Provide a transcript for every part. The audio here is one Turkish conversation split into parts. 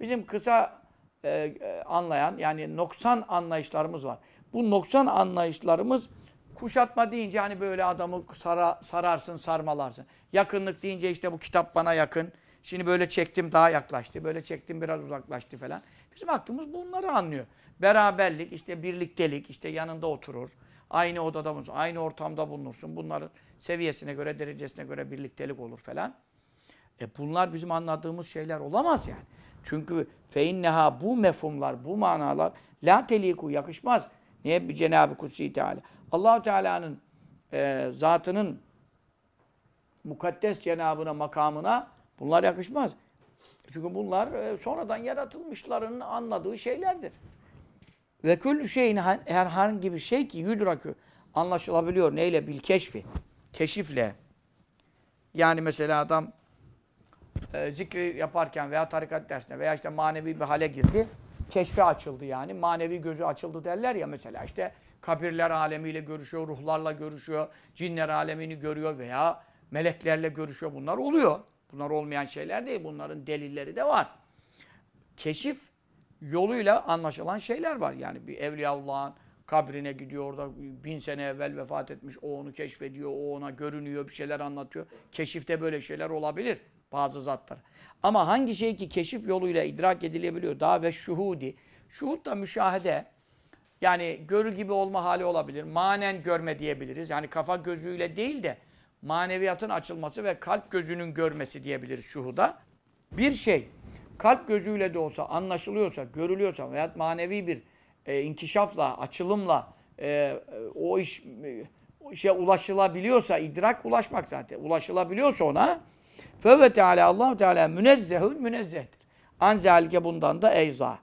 Bizim kısa e, e, anlayan yani noksan anlayışlarımız var. Bu noksan anlayışlarımız kuşatma deyince hani böyle adamı sara, sararsın, sarmalarsın. Yakınlık deyince işte bu kitap bana yakın. Şimdi böyle çektim daha yaklaştı. Böyle çektim biraz uzaklaştı falan. Bizim aklımız bunları anlıyor. Beraberlik, işte birliktelik, işte yanında oturur. Aynı odada bulunur, aynı ortamda bulunursun. Bunların seviyesine göre, derecesine göre birliktelik olur falan. E bunlar bizim anladığımız şeyler olamaz yani. Çünkü feinneha bu mefhumlar, bu manalar la teliku yakışmaz. Niye? Bir Cenab-ı Kutsi Teala. allah Teala'nın e, zatının mukaddes Cenabına, makamına bunlar yakışmaz. Çünkü bunlar e, sonradan yaratılmışların anladığı şeylerdir. Ve kül şeyin herhangi bir şey ki yudrakü anlaşılabiliyor neyle? Bil keşfi. Keşifle. Yani mesela adam e, zikri yaparken veya tarikat dersine veya işte manevi bir hale girdi. Keşfe açıldı yani. Manevi gözü açıldı derler ya mesela işte kabirler alemiyle görüşüyor, ruhlarla görüşüyor, cinler alemini görüyor veya meleklerle görüşüyor. Bunlar oluyor. Bunlar olmayan şeyler değil. Bunların delilleri de var. Keşif yoluyla anlaşılan şeyler var. Yani bir Evliyaullah'ın kabrine gidiyor orada bin sene evvel vefat etmiş. O onu keşfediyor, o ona görünüyor, bir şeyler anlatıyor. Keşifte böyle şeyler olabilir bazı zatlar. Ama hangi şey ki keşif yoluyla idrak edilebiliyor daha ve şuhudi. Şuhud da müşahede. Yani görü gibi olma hali olabilir. Manen görme diyebiliriz. Yani kafa gözüyle değil de maneviyatın açılması ve kalp gözünün görmesi diyebiliriz şuhuda. Bir şey kalp gözüyle de olsa anlaşılıyorsa, görülüyorsa veya manevi bir e, inkişafla, açılımla e, e o iş e, o ulaşılabiliyorsa, idrak ulaşmak zaten, ulaşılabiliyorsa ona Fevve Teala Allah Teala münezzehün münezzehtir. Anzalike bundan da eyza.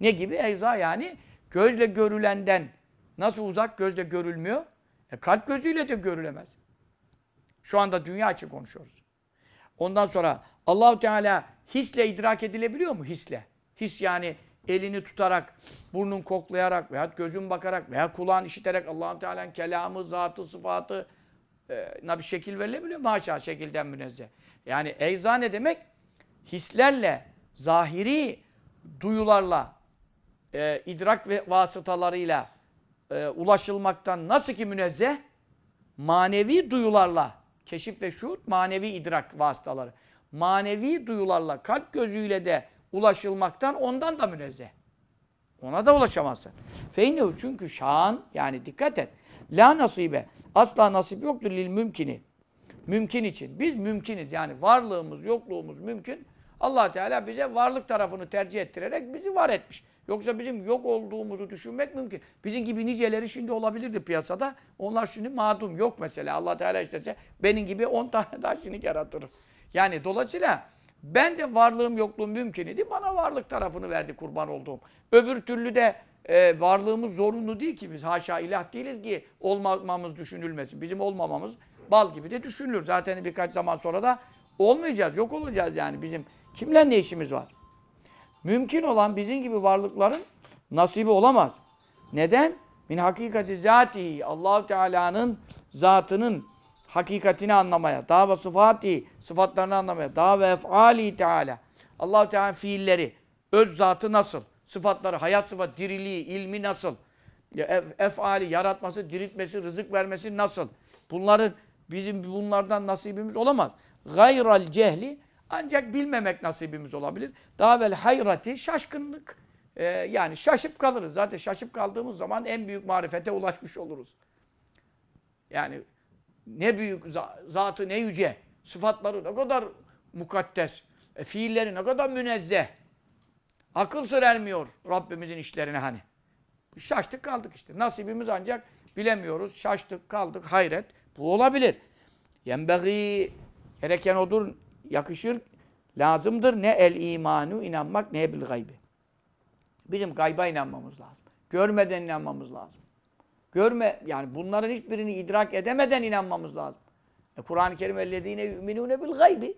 Ne gibi? Eyza yani gözle görülenden. Nasıl uzak gözle görülmüyor? E kalp gözüyle de görülemez. Şu anda dünya için konuşuyoruz. Ondan sonra Allahu Teala hisle idrak edilebiliyor mu? Hisle. His yani elini tutarak, burnun koklayarak veya gözün bakarak veya kulağın işiterek Allahu Teala'nın kelamı, zatı, sıfatı, ee, na bir şekil verilebiliyor mu? Haşa şekilden münezzeh. Yani eyza ne demek? Hislerle, zahiri duyularla, e, idrak ve vasıtalarıyla e, ulaşılmaktan nasıl ki münezzeh? Manevi duyularla, keşif ve şuhut manevi idrak vasıtaları. Manevi duyularla, kalp gözüyle de ulaşılmaktan ondan da münezzeh. Ona da ulaşamazsın. Feynehu çünkü şan yani dikkat et. La nasibe. Asla nasip yoktur lil mümkini. Mümkün için. Biz mümkiniz. Yani varlığımız, yokluğumuz mümkün. allah Teala bize varlık tarafını tercih ettirerek bizi var etmiş. Yoksa bizim yok olduğumuzu düşünmek mümkün. Bizim gibi niceleri şimdi olabilirdi piyasada. Onlar şimdi madum yok mesela. allah Teala istese benim gibi 10 tane daha şimdi yaratır. Yani dolayısıyla ben de varlığım yokluğum mümkün idi. Bana varlık tarafını verdi kurban olduğum. Öbür türlü de e, varlığımız zorunlu değil ki biz haşa ilah değiliz ki olmamamız düşünülmesin. Bizim olmamamız bal gibi de düşünülür. Zaten birkaç zaman sonra da olmayacağız, yok olacağız yani bizim. Kimle ne işimiz var? Mümkün olan bizim gibi varlıkların nasibi olamaz. Neden? Min hakikati zatihi. Allahu Teala'nın zatının hakikatini anlamaya, daha ve sıfati, sıfatlarını anlamaya, daha ve efali teala. Allah Teala fiilleri, öz zatı nasıl, sıfatları, hayat sıfat, diriliği, ilmi nasıl, efali, yaratması, diriltmesi, rızık vermesi nasıl? Bunların bizim bunlardan nasibimiz olamaz. Gayral cehli ancak bilmemek nasibimiz olabilir. Daha vel hayrati şaşkınlık. Ee, yani şaşıp kalırız. Zaten şaşıp kaldığımız zaman en büyük marifete ulaşmış oluruz. Yani ne büyük zatı ne yüce. Sıfatları ne kadar mukaddes. E, fiilleri ne kadar münezzeh. Akıl sır ermiyor Rabbimizin işlerine hani. Şaştık kaldık işte. Nasibimiz ancak bilemiyoruz. Şaştık kaldık hayret. Bu olabilir. Yenbeği gereken odur. Yakışır. Lazımdır. Ne el imanu inanmak ne bil gaybi. Bizim gayba inanmamız lazım. Görmeden inanmamız lazım görme yani bunların hiçbirini idrak edemeden inanmamız lazım. E, Kur'an-ı Kerim ellezine yu'minune bil gaybi.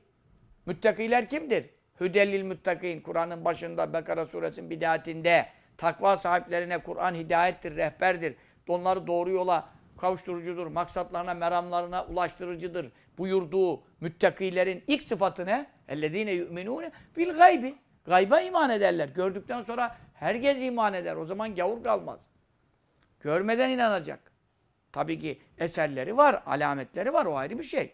Müttakiler kimdir? Hüdellil müttakin. Kur'an'ın başında Bekara suresinin bidatinde takva sahiplerine Kur'an hidayettir, rehberdir. Onları doğru yola kavuşturucudur. Maksatlarına, meramlarına ulaştırıcıdır. Buyurduğu müttakilerin ilk sıfatı ne? Ellezine yu'minune bil gaybi. Gayba iman ederler. Gördükten sonra herkes iman eder. O zaman gavur kalmaz. Görmeden inanacak. Tabii ki eserleri var, alametleri var o ayrı bir şey.